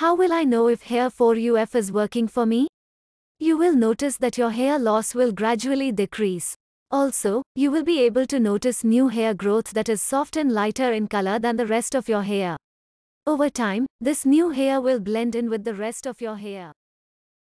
How will I know if Hair 4UF is working for me? You will notice that your hair loss will gradually decrease. Also, you will be able to notice new hair growth that is soft and lighter in color than the rest of your hair. Over time, this new hair will blend in with the rest of your hair.